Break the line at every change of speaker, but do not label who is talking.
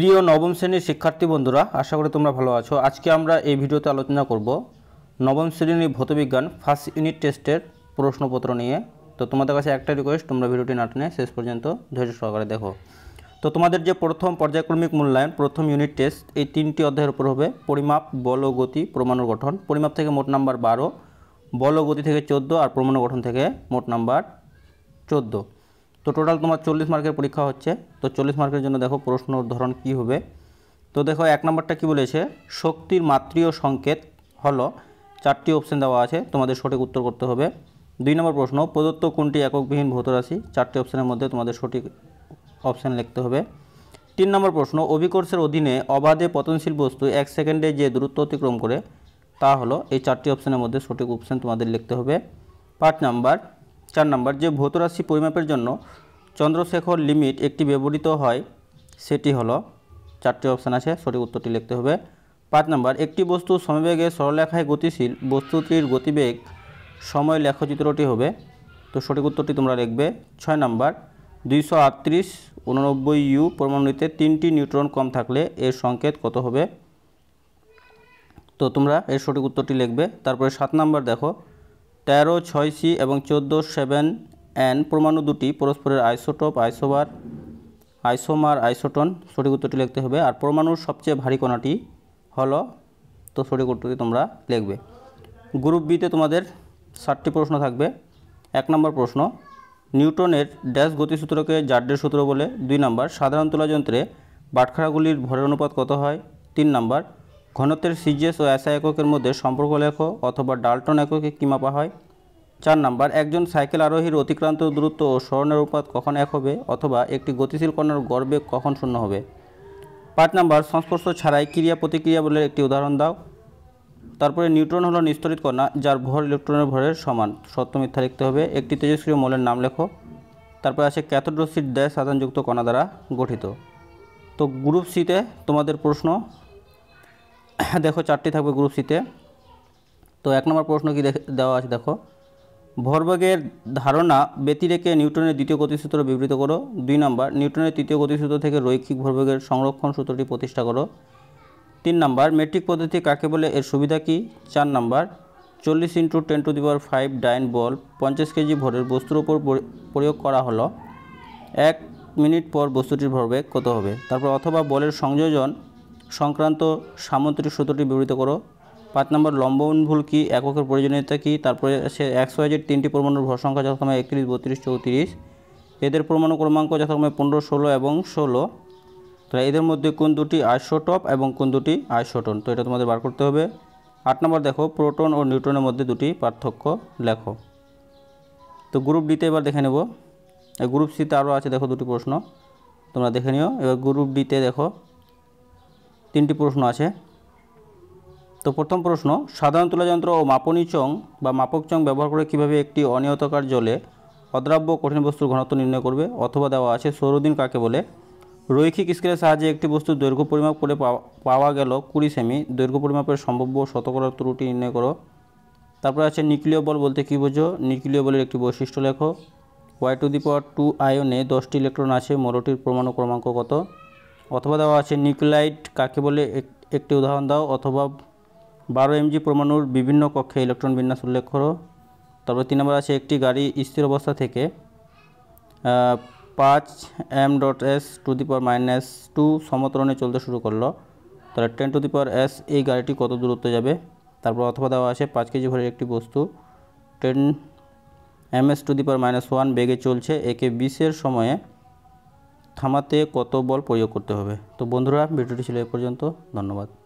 প্রিয় নবম শ্রেণীর শিক্ষার্থী বন্ধুরা আশা করি তোমরা ভালো আছো আজকে আমরা এই ভিডিওতে আলোচনা করব নবম শ্রেণীর ভৌতবিজ্ঞান ফার্স্ট ইউনিট টেস্টের প্রশ্নপত্র নিয়ে তো তোমাদের কাছে একটা রিকোয়েস্ট তোমরা ভিডিওটি না টেনে শেষ পর্যন্ত ধৈর্য সহকারে দেখো তো তোমাদের যে প্রথম পর্যায়ক্রমিক মূল্যায়ন প্রথম ইউনিট টেস্ট এই তিনটি অধ্যায়ের উপর হবে পরিমাপ বল গতি প্রমাণ গঠন পরিমাপ থেকে মোট নাম্বার বারো বল গতি থেকে চোদ্দো আর প্রমাণ গঠন থেকে মোট নাম্বার চোদ্দো তো টোটাল তোমার চল্লিশ মার্কের পরীক্ষা হচ্ছে তো চল্লিশ মার্কের জন্য দেখো প্রশ্নর ধরন কি হবে তো দেখো এক নম্বরটা কি বলেছে শক্তির মাতৃয় সংকেত হলো চারটি অপশান দেওয়া আছে তোমাদের সঠিক উত্তর করতে হবে দুই নম্বর প্রশ্ন প্রদত্ত কোনটি এককবিহীন ভৌতরাশি চারটি অপশনের মধ্যে তোমাদের সঠিক অপশান লিখতে হবে তিন নম্বর প্রশ্ন অভিকর্ষের অধীনে অবাধে পতনশীল বস্তু এক সেকেন্ডে যে দূরত্ব অতিক্রম করে তা হলো এই চারটি অপশানের মধ্যে সঠিক অপশন তোমাদের লিখতে হবে পাঁচ নাম্বার চার নম্বর যে ভৌত রাশি পরিমাপের জন্য চন্দ্রশেখর লিমিট একটি ব্যবহৃত হয় সেটি হলো চারটি অপশান আছে সঠিক উত্তরটি লিখতে হবে পাঁচ নম্বর একটি বস্তু সমবেগে সরলেখায় গতিশীল বস্তুটির গতিবেগ সময় লেখচিত্রটি হবে তো সঠিক উত্তরটি তোমরা লিখবে ছয় নম্বর দুইশো আটত্রিশ উননব্বই ইউ পরমাণুতে তিনটি নিউট্রন কম থাকলে এর সংকেত কত হবে তো তোমরা এর সঠিক উত্তরটি লিখবে তারপরে সাত নম্বর দেখো তেরো ছয় সি এবং চোদ্দো সেভেন এন পরমাণু দুটি পরস্পরের আইসোটোপ আইসোবার আইসোমার আইসোটন সঠিক উত্তরটি লিখতে হবে আর পরমাণুর সবচেয়ে ভারী কণাটি হলো তো সঠিক উত্তরটি তোমরা লিখবে গ্রুপ বিতে তোমাদের ষাটটি প্রশ্ন থাকবে এক নম্বর প্রশ্ন নিউটনের ড্যাশ গতিসূত্রকে জাড্ডের সূত্র বলে দুই নম্বর সাধারণ যন্ত্রে বাটখারাগুলির ভরের অনুপাত কত হয় তিন নম্বর ঘনত্বের সিজিএস ও এসআই এককের মধ্যে সম্পর্ক লেখো অথবা ডালটন এককে কী মাপা হয় চার নাম্বার একজন সাইকেল আরোহীর অতিক্রান্ত দূরত্ব ও স্মরণের অনুপাত কখন এক হবে অথবা একটি গতিশীল কণার গর্বে কখন শূন্য হবে পাঁচ নাম্বার সংস্পর্শ ছাড়াই ক্রিয়া প্রতিক্রিয়া বলে একটি উদাহরণ দাও তারপরে নিউট্রন হলো নিস্তরিত কণা যার ভর ইলেকট্রনের ভরের সমান সত্য মিথ্যা লিখতে হবে একটি তেজস্ক্রিয় মলের নাম লেখো তারপরে আছে ক্যাথোড্রোসিড দেয় সাধারণযুক্ত কণা দ্বারা গঠিত তো গ্রুপ সিতে তোমাদের প্রশ্ন দেখো চারটি থাকবে গ্রুপ সিতে তো এক নম্বর প্রশ্ন কি দেওয়া আছে দেখো ভরবেগের ধারণা ব্যতিরেকে নিউটনের দ্বিতীয় গতিসূত্র বিবৃত করো দুই নম্বর নিউটনের তৃতীয় গতিসূত্র থেকে রৈখিক ভরবেগের সংরক্ষণ সূত্রটি প্রতিষ্ঠা করো তিন নম্বর মেট্রিক পদ্ধতি কাকে বলে এর সুবিধা কি চার নম্বর চল্লিশ into ten to the power five dyne বল পঞ্চাশ কেজি ভরের বস্তুর উপর প্রয়োগ করা হলো এক মিনিট পর বস্তুটির ভরবেগ কত হবে তারপর অথবা বলের সংযোজন সংক্রান্ত সামন্ত্রিক সূত্রটি বিবৃত করো পাঁচ নম্বর লম্বন ভুল কি এককের প্রয়োজনীয়তা কী তারপরে সে একশো হাজার তিনটি পরমাণুর ভর সংখ্যা যথাক্রমে একত্রিশ বত্রিশ চৌত্রিশ এদের পরমাণু ক্রমাঙ্ক যথাক্রমে পনেরো ষোলো এবং ষোলো তাহলে এদের মধ্যে কোন দুটি আইসোটপ এবং কোন দুটি আইসোটন তো এটা তোমাদের বার করতে হবে আট নম্বর দেখো প্রোটন ও নিউট্রনের মধ্যে দুটি পার্থক্য লেখো তো গ্রুপ ডিতে এবার দেখে নেব গ্রুপ সিতে আরও আছে দেখো দুটি প্রশ্ন তোমরা দেখে নিও এবার গ্রুপ ডিতে দেখো তিনটি প্রশ্ন আছে তো প্রথম প্রশ্ন সাধারণ তুলাযন্ত্র ও মাপনী চং বা মাপক চং ব্যবহার করে কিভাবে একটি অনিয়তকার জলে অদ্রাব্য কঠিন বস্তুর ঘনত্ব নির্ণয় করবে অথবা দেওয়া আছে সৌরদিন কাকে বলে রৈখিক স্কেলের সাহায্যে একটি বস্তুর দৈর্ঘ্য পরিমাপ করে পাওয়া গেল কুড়ি সেমি দৈর্ঘ্য পরিমাপের সম্ভাব্য শতকরা ত্রুটি নির্ণয় করো তারপরে আছে নিউক্লিয় বল বলতে কী বোঝো নিউক্লিয় বলের একটি বৈশিষ্ট্য লেখো Y to the power two আয়নে দশটি ইলেকট্রন আছে মরোটির প্রমাণ ক্রমাঙ্ক কত অথবা দেওয়া আছে নিউক্লিয়াইড কাকে বলে একটি উদাহরণ দাও অথবা বারো এমজি পরমাণুর বিভিন্ন কক্ষে ইলেকট্রন বিন্যাস উল্লেখ করো তারপর তিন নম্বর আছে একটি গাড়ি স্থির অবস্থা থেকে পাঁচ M dot S to the power minus two সমতরণে চলতে শুরু করলো তাহলে ten to the power S এই গাড়িটি কত দূরত্ব যাবে তারপর অথবা দেওয়া আছে পাঁচ কেজি ভরের একটি বস্তু ten M S to the power minus one বেগে চলছে একে বিশের সময়ে সামাতে কত বল প্রয়োগ করতে হবে তো বন্ধুরা ভিডিওটি ছিল এই পর্যন্ত ধন্যবাদ